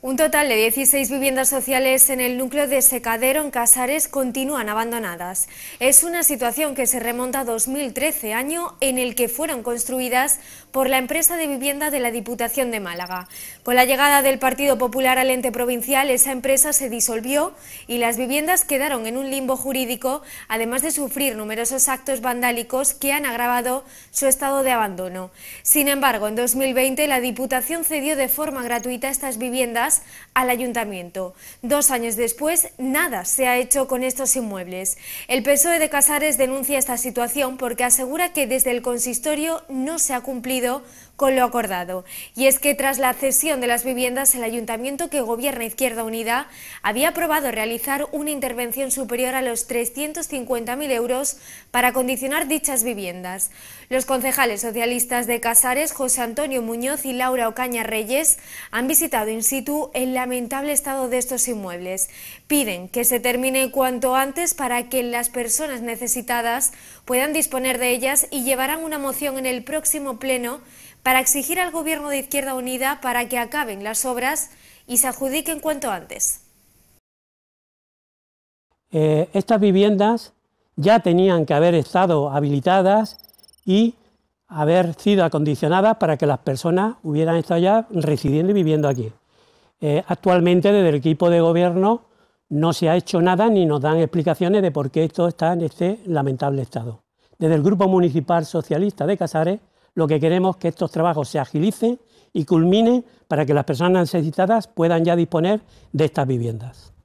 Un total de 16 viviendas sociales en el núcleo de Secadero en Casares continúan abandonadas. Es una situación que se remonta a 2013, año en el que fueron construidas por la empresa de vivienda de la Diputación de Málaga. Con la llegada del Partido Popular al ente provincial, esa empresa se disolvió y las viviendas quedaron en un limbo jurídico, además de sufrir numerosos actos vandálicos que han agravado su estado de abandono. Sin embargo, en 2020 la Diputación cedió de forma gratuita estas viviendas al ayuntamiento. Dos años después, nada se ha hecho con estos inmuebles. El PSOE de Casares denuncia esta situación porque asegura que desde el consistorio no se ha cumplido con lo acordado. Y es que tras la cesión de las viviendas, el ayuntamiento que gobierna Izquierda Unida había aprobado realizar una intervención superior a los 350.000 euros para condicionar dichas viviendas. Los concejales socialistas de Casares, José Antonio Muñoz y Laura Ocaña Reyes, han visitado in situ el lamentable estado de estos inmuebles. Piden que se termine cuanto antes para que las personas necesitadas puedan disponer de ellas y llevarán una moción en el próximo pleno para exigir al gobierno de Izquierda Unida para que acaben las obras y se adjudiquen cuanto antes. Eh, estas viviendas ya tenían que haber estado habilitadas y haber sido acondicionadas para que las personas hubieran estado ya residiendo y viviendo aquí. Eh, actualmente desde el equipo de gobierno no se ha hecho nada ni nos dan explicaciones de por qué esto está en este lamentable estado. Desde el Grupo Municipal Socialista de Casares lo que queremos es que estos trabajos se agilicen y culminen para que las personas necesitadas puedan ya disponer de estas viviendas.